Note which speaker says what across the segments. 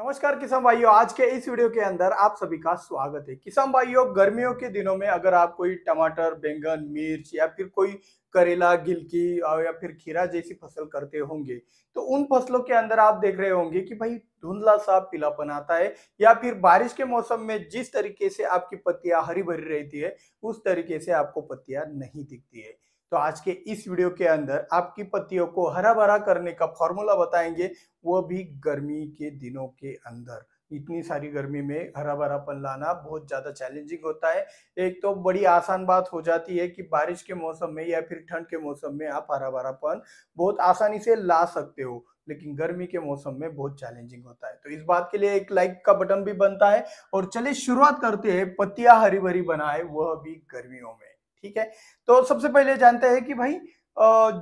Speaker 1: नमस्कार किसान भाइयों आज के इस वीडियो के अंदर आप सभी का स्वागत है किसान भाइयों गर्मियों के दिनों में अगर आप कोई टमाटर बैंगन मिर्च या फिर कोई करेला गिलकी या फिर खीरा जैसी फसल करते होंगे तो उन फसलों के अंदर आप देख रहे होंगे कि भाई धुंधला सा पीलापन आता है या फिर बारिश के मौसम में जिस तरीके से आपकी पत्तियां हरी भरी रहती है उस तरीके से आपको पत्तियां नहीं दिखती है तो आज के इस वीडियो के अंदर आपकी पत्तियों को हरा भरा करने का फॉर्मूला बताएंगे वो भी गर्मी के दिनों के अंदर इतनी सारी गर्मी में हरा भरापन लाना बहुत ज़्यादा चैलेंजिंग होता है एक तो बड़ी आसान बात हो जाती है कि बारिश के मौसम में या फिर ठंड के मौसम में आप हरा भरापन बहुत आसानी से ला सकते हो लेकिन गर्मी के मौसम में बहुत चैलेंजिंग होता है तो इस बात के लिए एक लाइक का बटन भी बनता है और चलिए शुरुआत करते हैं पत्तियां हरी भरी बनाए वह भी गर्मियों में ठीक है तो सबसे पहले जानते हैं कि भाई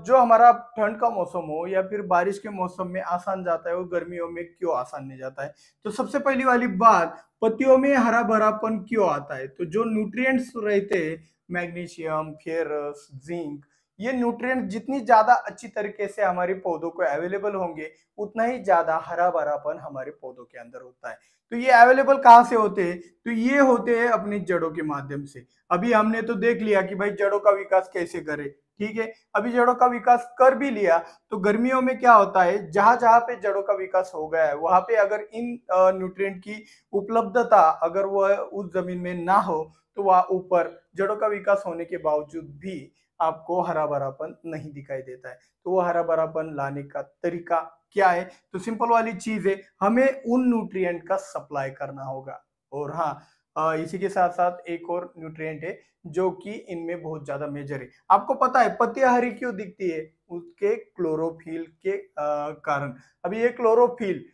Speaker 1: जो हमारा ठंड का मौसम हो या फिर बारिश के मौसम में आसान जाता है वो गर्मियों में क्यों आसान नहीं जाता है तो सबसे पहली वाली बात पत्तियों में हरा भरापन क्यों आता है तो जो न्यूट्रिएंट्स रहते हैं मैग्नीशियम फेरस जिंक ये न्यूट्रिएंट जितनी ज्यादा अच्छी तरीके से हमारे पौधों को अवेलेबल होंगे उतना ही ज्यादा हरा भरापन हमारे पौधों के अंदर होता है तो ये अवेलेबल कहाँ से होते हैं तो ये होते हैं अपनी जड़ों के माध्यम से अभी हमने तो देख लिया कि भाई जड़ों का विकास कैसे करे ठीक है अभी जड़ों का विकास कर भी लिया तो गर्मियों में क्या होता है जहां जहां पे जड़ों का विकास हो गया है वहां पे अगर इन न्यूट्रिएंट की उपलब्धता अगर वह उस जमीन में ना हो तो वह ऊपर जड़ों का विकास होने के बावजूद भी आपको हरा भरापन नहीं दिखाई देता है तो वो हरा भरापन लाने का तरीका क्या है तो सिंपल वाली चीज है हमें उन न्यूट्रिएंट का सप्लाई करना होगा और हाँ इसी के साथ साथ एक और न्यूट्रिएंट है जो कि इनमें बहुत ज्यादा मेजर है आपको पता है पतिया हरी क्यों दिखती है उसके क्लोरोफिल के कारण अभी ये क्लोरोफिल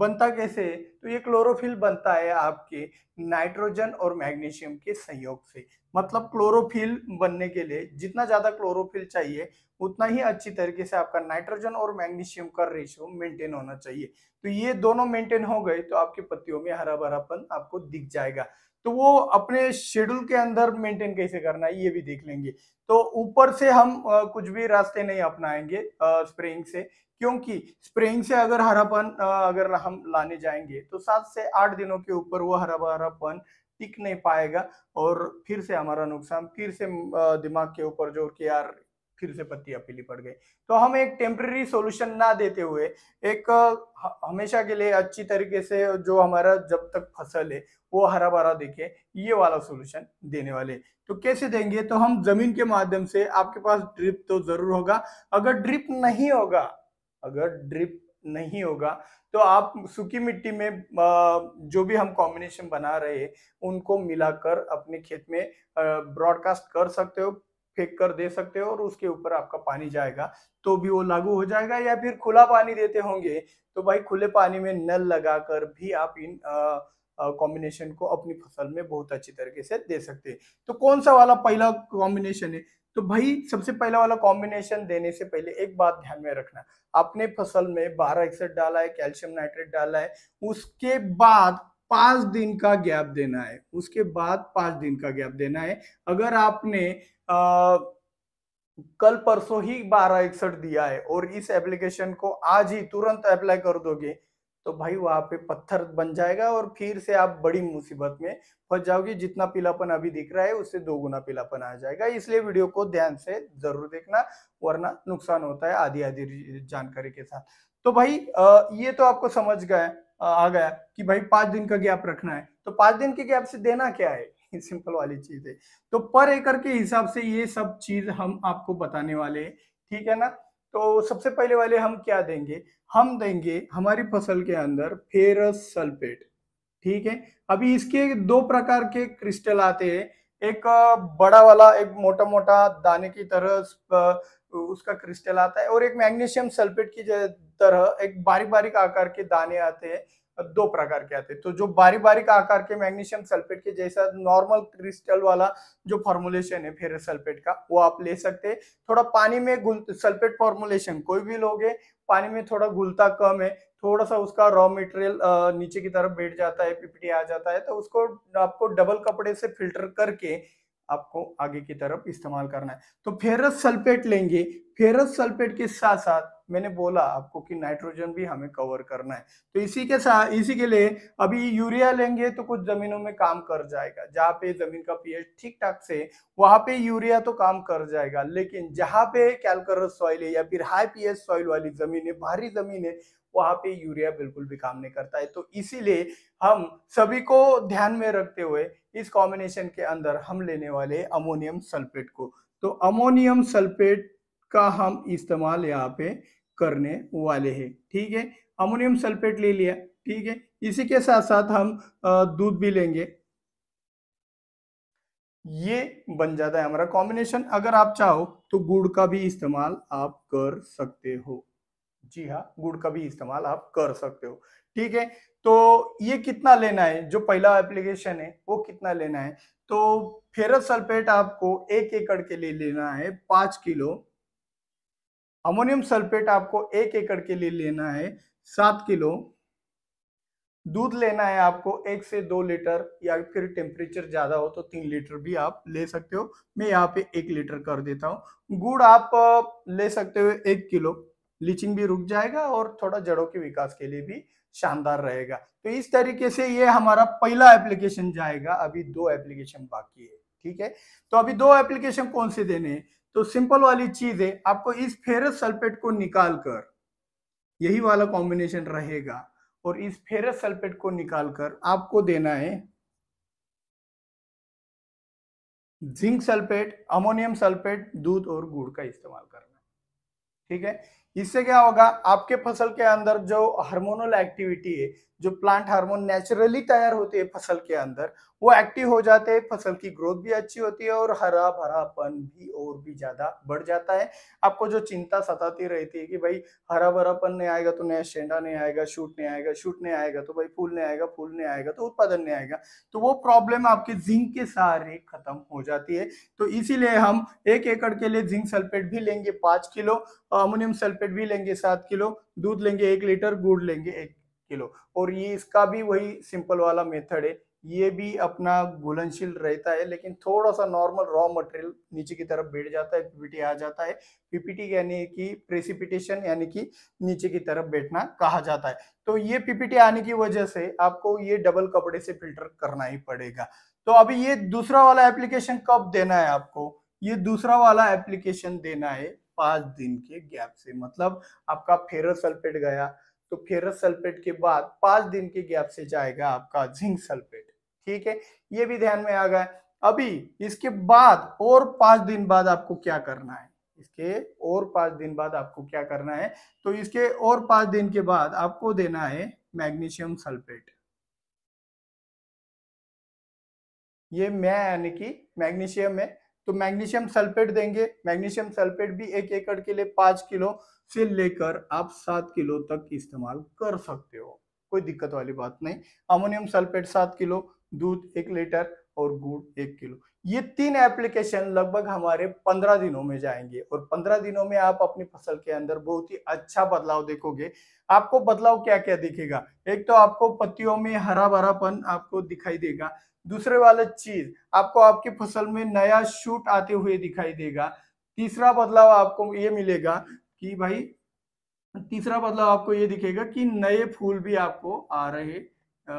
Speaker 1: बनता कैसे है तो ये क्लोरोफिल बनता है आपके नाइट्रोजन और मैग्नीशियम के सहयोग से मतलब क्लोरोफिल बनने के लिए जितना ज़्यादा क्लोरोफिल चाहिए उतना ही अच्छी तरीके से आपका नाइट्रोजन और मैग्नीशियम का रेशियो मेंटेन होना चाहिए तो ये दोनों मेंटेन हो गए तो आपकी पत्तियों में हरा भरापन आपको दिख जाएगा तो वो अपने शेड्यूल के अंदर मेंटेन कैसे करना है ये भी देख लेंगे तो ऊपर से हम आ, कुछ भी रास्ते नहीं अपनाएंगे स्प्रेइंग से क्योंकि स्प्रेइंग से अगर हरापन अगर हम लाने जाएंगे तो सात से आठ दिनों के ऊपर वो हरा भरापन टिक नहीं पाएगा और फिर से हमारा नुकसान फिर से दिमाग के ऊपर जोर कि यार फिर से पत्तियां पीली पड़ गई तो हम एक टेम्प्रेरी सॉल्यूशन ना देते हुए एक हमेशा के लिए अच्छी तरीके से जो हमारा जब तक फसल है वो हरा भरा दिखे ये वाला सॉल्यूशन देने वाले तो कैसे देंगे तो हम जमीन के माध्यम से आपके पास ड्रिप तो जरूर होगा अगर ड्रिप नहीं होगा अगर ड्रिप नहीं होगा तो आप सूखी मिट्टी में जो भी हम कॉम्बिनेशन बना रहे हैं उनको मिलाकर अपने खेत में ब्रॉडकास्ट कर सकते हो फेंक कर दे सकते हो और उसके ऊपर आपका पानी जाएगा तो भी वो लागू हो जाएगा या फिर खुला पानी देते होंगे तो भाई खुले पानी में नल लगाकर भी आप इन कॉम्बिनेशन को अपनी फसल में बहुत अच्छी तरीके से दे सकते हैं तो कौन सा वाला पहला कॉम्बिनेशन है तो भाई सबसे पहला वाला कॉम्बिनेशन देने से पहले एक बात ध्यान में रखना आपने फसल में बारह एक्सेट डाला है कैल्शियम नाइट्रेट डाला है उसके बाद पांच दिन का गैप देना है उसके बाद पांच दिन का गैप देना है अगर आपने आ, कल परसों ही बारह इकसठ दिया है और इस एप्लीकेशन को आज ही तुरंत अप्लाई कर दोगे तो भाई वहां पे पत्थर बन जाएगा और फिर से आप बड़ी मुसीबत में फंस जाओगे जितना पीलापन अभी दिख रहा है उससे दो गुना पीलापन आ जाएगा इसलिए वीडियो को ध्यान से जरूर देखना वरना नुकसान होता है आधी आधी जानकारी के साथ तो भाई ये तो आपको समझ गए आ गया कि भाई पांच दिन का गैप रखना है तो पांच दिन के गैप से देना क्या है सिंपल वाली चीज है तो पर एकड़ के हिसाब से ये सब चीज हम आपको बताने वाले हैं ठीक है ना तो सबसे पहले वाले हम क्या देंगे हम देंगे हमारी फसल के अंदर फेरस सल्फेट ठीक है अभी इसके दो प्रकार के क्रिस्टल आते हैं एक बड़ा वाला एक मोटा मोटा दाने की तरह उसका क्रिस्टल आता है और एक मैग्नीशियम सल्फेट की तरह एक बारीक बारीक आकार के दाने आते हैं दो प्रकार के आते हैं तो जो बारी बारीक आकार के मैग्नीशियम सल्फेट के जैसा नॉर्मल क्रिस्टल वाला जो फॉर्मुलेशन है फेरस सल्फेट का वो आप ले सकते हैं थोड़ा पानी में गुल सल्फेट फॉर्मुलेशन कोई भी लोगे पानी में थोड़ा घुलता कम है थोड़ा सा उसका रॉ मटेरियल नीचे की तरफ बैठ जाता है पिपटी आ जाता है तो उसको आपको डबल कपड़े से फिल्टर करके आपको आगे की तरफ इस्तेमाल करना है तो फेरस सल्फेट लेंगे फेरस सल्फेट के साथ साथ मैंने बोला आपको कि नाइट्रोजन भी हमें कवर करना है तो इसी के साथ इसी के लिए अभी यूरिया लेंगे तो कुछ जमीनों में काम कर जाएगा जहाँ पे जमीन का पीएच ठीक ठाक से वहां पे यूरिया तो काम कर जाएगा लेकिन जहाँ पे कैलकर सॉइल है या फिर हाई पीएच सॉइल वाली जमीन है भारी जमीन है वहां पे यूरिया बिल्कुल भी काम नहीं करता है तो इसीलिए हम सभी को ध्यान में रखते हुए इस कॉम्बिनेशन के अंदर हम लेने वाले अमोनियम सल्फेट को तो अमोनियम सल्फेट का हम इस्तेमाल यहाँ पे करने वाले हैं ठीक है अमोनियम सल्फेट ले लिया ठीक है इसी के साथ साथ हम दूध भी लेंगे ये बन जाता है हमारा कॉम्बिनेशन अगर आप चाहो तो गुड़ का भी इस्तेमाल आप कर सकते हो जी हाँ गुड़ का भी इस्तेमाल आप कर सकते हो ठीक है तो ये कितना लेना है जो पहला एप्लीकेशन है वो कितना लेना है तो फेरस सल्फेट आपको एक एकड़ के लिए लेना है पांच किलो अमोनियम सल्फेट आपको एक एकड़ के लिए लेना है सात किलो दूध लेना है आपको एक से दो लीटर या फिर टेम्परेचर ज़्यादा हो तो तीन लीटर भी आप ले सकते हो मैं यहाँ पे एक लीटर कर देता हूँ गुड़ आप ले सकते हो एक किलो लीचिंग भी रुक जाएगा और थोड़ा जड़ों के विकास के लिए भी शानदार रहेगा तो इस तरीके से ये हमारा पहला एप्लीकेशन जाएगा अभी दो एप्लीकेशन बाकी है ठीक है तो अभी दो एप्लीकेशन कौन से देने हैं तो सिंपल वाली चीज है आपको इस फेरस सल्फेट को निकाल कर यही वाला कॉम्बिनेशन रहेगा और इस फेरस सल्फेट को निकाल कर आपको देना है जिंक सल्फेट अमोनियम सल्फेट दूध और गुड़ का इस्तेमाल करना ठीक है इससे क्या होगा आपके फसल के अंदर जो हार्मोनल एक्टिविटी है जो प्लांट हार्मोन नेचुरली तैयार होते हैं फसल के अंदर वो एक्टिव हो जाते हैं फसल की ग्रोथ भी अच्छी होती है और हरा भरापन भी और भी ज्यादा बढ़ जाता है आपको जो चिंता सताती रहती है कि भाई हरा भरापन नहीं आएगा तो नया शेंडा नहीं आएगा शूट नहीं आएगा शूट नहीं आएगा तो भाई फूल नहीं आएगा फूल नहीं आएगा तो उत्पादन नहीं आएगा तो वो प्रॉब्लम आपके जिंक के सहारे खत्म हो जाती है तो इसीलिए हम एक एकड़ के लिए जिंक सल्फेट भी लेंगे पाँच किलो अमोनियम सल्फेट भी लेंगे सात किलो दूध लेंगे एक लीटर गुड़ लेंगे एक किलो और ये इसका भी वही सिंपल वाला मेथड है ये भी अपना घुलनशील रहता है लेकिन थोड़ा सा नॉर्मल रॉ मटेरियल नीचे की तरफ बैठ जाता है पीपीटी आ जाता है पीपीटी यानी कि प्रेसिपिटेशन यानी कि नीचे की तरफ बैठना कहा जाता है तो ये पीपीटी आने की वजह से आपको ये डबल कपड़े से फिल्टर करना ही पड़ेगा तो अभी ये दूसरा वाला एप्लीकेशन कब देना है आपको ये दूसरा वाला एप्लीकेशन देना है पांच दिन के गैप से मतलब आपका फेरस सल्फेट गया तो फेरस सल्फेट के बाद पांच दिन के गैप से जाएगा आपका जिंक सल्फेट ठीक है ये भी ध्यान में आ गया अभी इसके बाद और पांच दिन बाद आपको क्या करना है इसके और पांच दिन बाद आपको क्या करना है तो इसके और पांच दिन के बाद आपको देना है मैग्नीशियम सल्फेट ये मैं यानी कि मैग्नीशियम है तो मैग्नीशियम सल्फेट देंगे मैग्नीशियम सल्फेट भी एक एकड़ के लिए पांच किलो से लेकर आप सात किलो तक इस्तेमाल कर सकते हो कोई दिक्कत वाली बात नहीं अमोनियम सल्फेट सात किलो दूध एक लीटर और गुड़ एक किलो ये तीन एप्लीकेशन लगभग हमारे पंद्रह दिनों में जाएंगे और पंद्रह दिनों में आप अपनी फसल के अंदर बहुत ही अच्छा बदलाव देखोगे आपको बदलाव क्या क्या दिखेगा एक तो आपको पत्तियों में हरा भरापन आपको दिखाई देगा दूसरे वाला चीज आपको आपकी फसल में नया शूट आते हुए दिखाई देगा तीसरा बदलाव आपको ये मिलेगा कि भाई तीसरा बदलाव आपको ये दिखेगा कि नए फूल भी आपको आ रहे आ,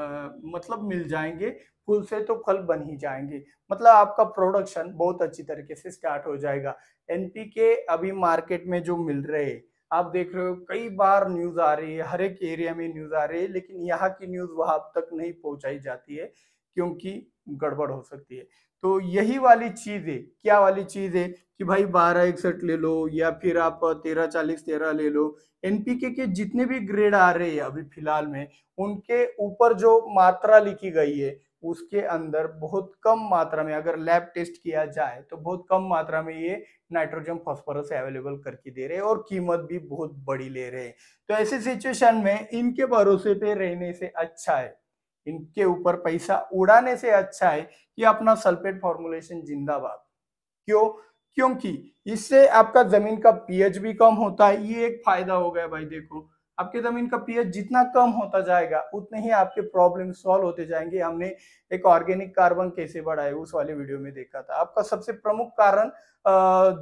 Speaker 1: मतलब मिल जाएंगे फूल से तो फल बन ही जाएंगे मतलब आपका प्रोडक्शन बहुत अच्छी तरीके से स्टार्ट हो जाएगा एनपीके अभी मार्केट में जो मिल रहे आप देख रहे हो कई बार न्यूज आ रही है हर एक एरिया में न्यूज आ रही है लेकिन यहाँ की न्यूज वहां तक नहीं पहुंचाई जाती है क्योंकि गड़बड़ हो सकती है तो यही वाली चीज है क्या वाली चीज है कि भाई बारह इकसठ ले लो या फिर आप तेरह चालीस तेरह ले लो एनपीके के जितने भी ग्रेड आ रहे हैं अभी फिलहाल में उनके ऊपर जो मात्रा लिखी गई है उसके अंदर बहुत कम मात्रा में अगर लैब टेस्ट किया जाए तो बहुत कम मात्रा में ये नाइट्रोजन फॉस्फोरस अवेलेबल करके दे रहे हैं और कीमत भी बहुत बड़ी ले रहे हैं तो ऐसे सिचुएशन में इनके भरोसे पे रहने से अच्छा है इनके ऊपर पैसा उड़ाने से अच्छा है कि अपना सल्फेट फॉर्मुलेशन जिंदाबाद क्यों क्योंकि इससे आपका जमीन का पीएच भी कम होता है ये एक फायदा हो गया भाई देखो आपके जमीन का पीएच जितना कम होता जाएगा उतने ही आपके प्रॉब्लम सॉल्व होते जाएंगे हमने एक ऑर्गेनिक कार्बन कैसे बढ़ाए उस वाले वीडियो में देखा था आपका सबसे प्रमुख कारण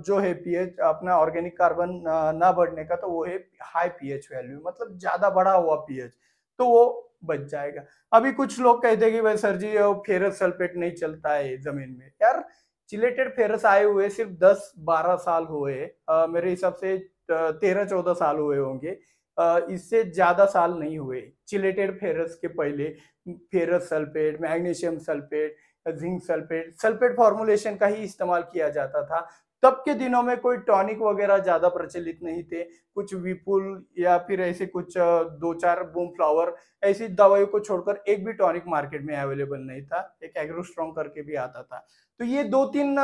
Speaker 1: जो है पीएच अपना ऑर्गेनिक कार्बन ना बढ़ने का तो वो है हाई पीएच वैल्यू मतलब ज्यादा बढ़ा हुआ पीएच तो वो बच जाएगा अभी कुछ लोग कहते हैं कि भाई सर जी फेरस सल्फेट नहीं चलता है जमीन में यार चिलेटेड फेरस आए हुए सिर्फ 10-12 साल हुए मेरे हिसाब से तेरह चौदह साल हुए होंगे इससे ज़्यादा साल नहीं हुए चिलेटेड फेरस के पहले ferrous sulphate magnesium sulphate zinc sulphate sulphate formulation का ही इस्तेमाल किया जाता था तब के दिनों में कोई टॉनिक वगैरह ज़्यादा प्रचलित नहीं थे कुछ विपुल या फिर ऐसे कुछ दो चार बूम फ्लावर ऐसी दवाइयों को छोड़कर एक भी टॉनिक मार्केट में अवेलेबल नहीं था एक एग्रोस्ट्रॉन्ग करके भी आता था तो ये दो तीन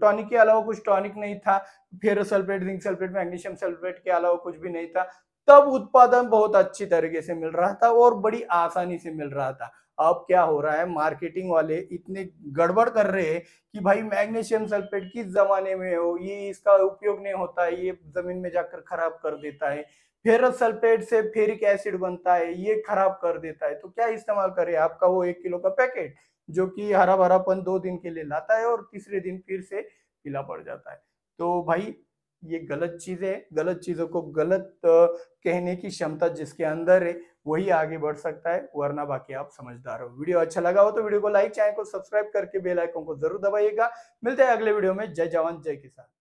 Speaker 1: टॉनिक के अलावा कुछ टॉनिक नहीं था ferro sulphate zinc sulphate magnesium sulphate के अलावा कुछ भी नहीं था तब उत्पादन बहुत अच्छी तरीके से मिल रहा था और बड़ी आसानी से मिल रहा था अब क्या हो रहा है मार्केटिंग वाले इतने गड़बड़ कर रहे हैं कि भाई मैग्नीशियम सल्फेट किस जमाने में हो ये इसका उपयोग नहीं होता है ये जमीन में जाकर खराब कर देता है फेरस सल्फेट से फेरिक एसिड बनता है ये खराब कर देता है तो क्या इस्तेमाल करे आपका वो एक किलो का पैकेट जो कि हरा भरापन दो दिन के लिए लाता है और तीसरे दिन फिर से पीला पड़ जाता है तो भाई ये गलत चीज है गलत चीजों को गलत कहने की क्षमता जिसके अंदर है वही आगे बढ़ सकता है वरना बाकी आप समझदार हो वीडियो अच्छा लगा हो तो वीडियो को लाइक चैनल को सब्सक्राइब करके बेल आइकन को जरूर दबाइएगा मिलते हैं अगले वीडियो में जय जवान जय किसान